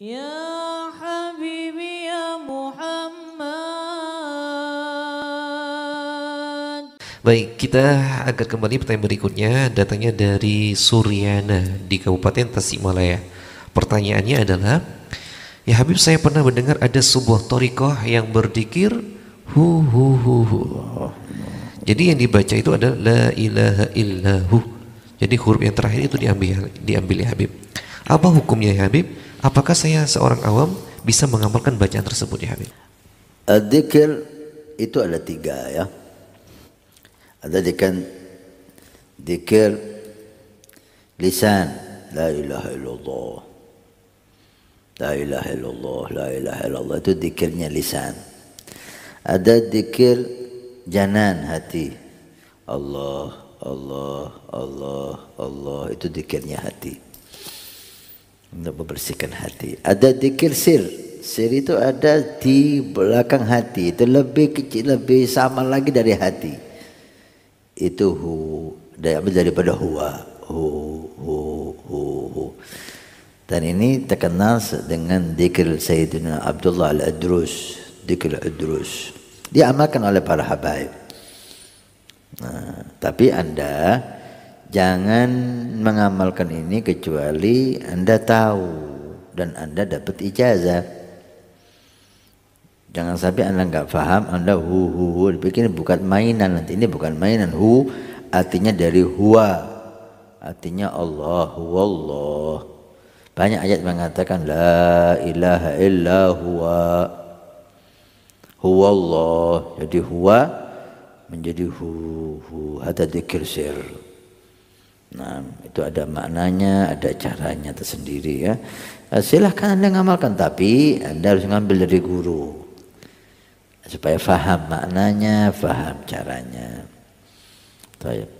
Ya Habibi ya Muhammad Baik, kita akan kembali pertanyaan berikutnya datangnya dari Suryana di Kabupaten Tasikmalaya. Pertanyaannya adalah, Ya Habib saya pernah mendengar ada sebuah torikoh yang berdikir hu hu hu hu. Jadi yang dibaca itu adalah la ilaha illahu. Jadi huruf yang terakhir itu diambil diambil ya Habib. Apa hukumnya ya Habib? Apakah saya seorang awam bisa mengamalkan bacaan tersebut ya Habib? Dzikir itu ada tiga ya. Ada dikan dikir, lisan la ilaha illallah. La ilaha illallah, la ilaha illallah itu dikirnya lisan. Ada dikir janan hati. Allah, Allah, Allah, Allah itu dikirnya hati untuk membersihkan hati. Ada dikir sir. Sir itu ada di belakang hati. Itu lebih kecil, lebih sama lagi dari hati. Itu hu daripada huwa. Hu, hu, hu, hu. Dan ini terkenal dengan dikir Sayyidina Abdullah Al-Adrus. Dikir Al-Adrus. Diamalkan oleh para habaib. Nah, tapi anda Jangan mengamalkan ini kecuali Anda tahu dan Anda dapat ijazah. Jangan sampai Anda nggak paham, Anda hu hu hu, pikir bukan mainan nanti ini bukan mainan hu artinya dari huwa artinya Allah Allah Banyak ayat mengatakan la ilaha illa huwa Allah Jadi huwa menjadi hu hu ada dzikir sir. Nah, itu ada maknanya, ada caranya tersendiri ya. Eh, silahkan Anda ngamalkan, tapi Anda harus ngambil dari guru. Supaya faham maknanya, faham caranya. Baik.